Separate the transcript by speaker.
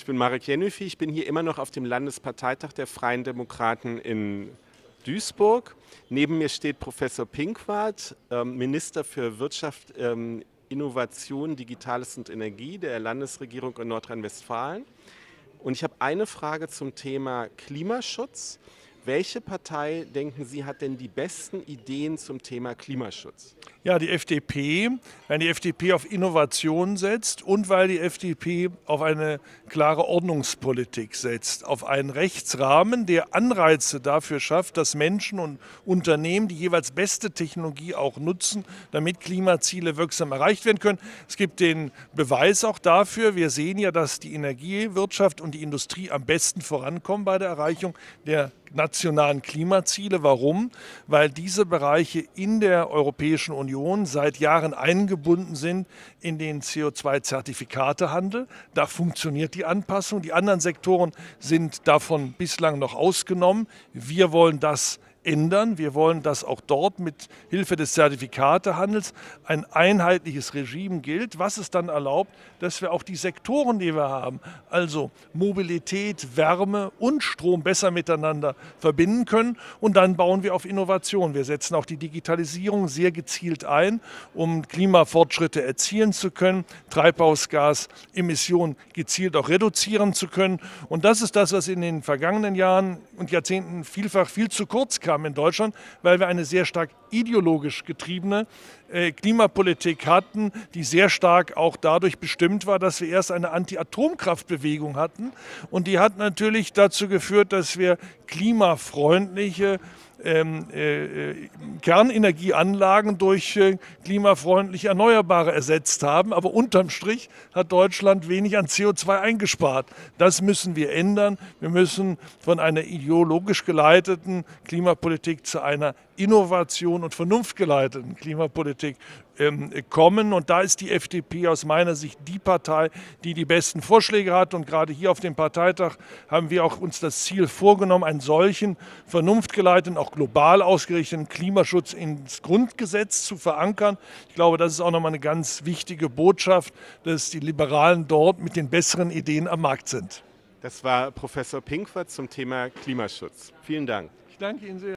Speaker 1: Ich bin Marek Jenüfi, ich bin hier immer noch auf dem Landesparteitag der Freien Demokraten in Duisburg. Neben mir steht Professor Pinkwart, ähm, Minister für Wirtschaft, ähm, Innovation, Digitales und Energie der Landesregierung in Nordrhein-Westfalen. Und ich habe eine Frage zum Thema Klimaschutz. Welche Partei denken Sie hat denn die besten Ideen zum Thema Klimaschutz? Ja, die
Speaker 2: FDP, weil die FDP auf Innovation setzt und weil die FDP auf eine klare Ordnungspolitik setzt, auf einen Rechtsrahmen, der Anreize dafür schafft, dass Menschen und Unternehmen die jeweils beste Technologie auch nutzen, damit Klimaziele wirksam erreicht werden können. Es gibt den Beweis auch dafür, wir sehen ja, dass die Energiewirtschaft und die Industrie am besten vorankommen bei der Erreichung der nationalen Klimaziele. Warum? Weil diese Bereiche in der Europäischen Union seit Jahren eingebunden sind in den CO2-Zertifikatehandel. Da funktioniert die Anpassung. Die anderen Sektoren sind davon bislang noch ausgenommen. Wir wollen das ändern. Wir wollen, dass auch dort mit Hilfe des Zertifikatehandels ein einheitliches Regime gilt, was es dann erlaubt, dass wir auch die Sektoren, die wir haben, also Mobilität, Wärme und Strom besser miteinander verbinden können. Und dann bauen wir auf Innovation. Wir setzen auch die Digitalisierung sehr gezielt ein, um Klimafortschritte erzielen zu können, Treibhausgasemissionen gezielt auch reduzieren zu können. Und das ist das, was in den vergangenen Jahren und Jahrzehnten vielfach viel zu kurz kam haben in Deutschland, weil wir eine sehr stark ideologisch getriebene äh, Klimapolitik hatten, die sehr stark auch dadurch bestimmt war, dass wir erst eine Anti-Atomkraftbewegung hatten. Und die hat natürlich dazu geführt, dass wir klimafreundliche ähm, äh, äh, Kernenergieanlagen durch äh, klimafreundlich Erneuerbare ersetzt haben. Aber unterm Strich hat Deutschland wenig an CO2 eingespart. Das müssen wir ändern. Wir müssen von einer ideologisch geleiteten Klimapolitik zu einer Innovation und vernunftgeleiteten Klimapolitik ähm, kommen. Und da ist die FDP aus meiner Sicht die Partei, die die besten Vorschläge hat. Und gerade hier auf dem Parteitag haben wir auch uns das Ziel vorgenommen, einen solchen vernunftgeleiteten, auch global ausgerichteten Klimaschutz ins Grundgesetz zu verankern. Ich glaube, das ist auch nochmal eine ganz wichtige Botschaft, dass die Liberalen dort mit den besseren Ideen
Speaker 1: am Markt sind. Das war Professor Pinkwart zum Thema Klimaschutz. Vielen Dank. Ich
Speaker 2: danke Ihnen sehr.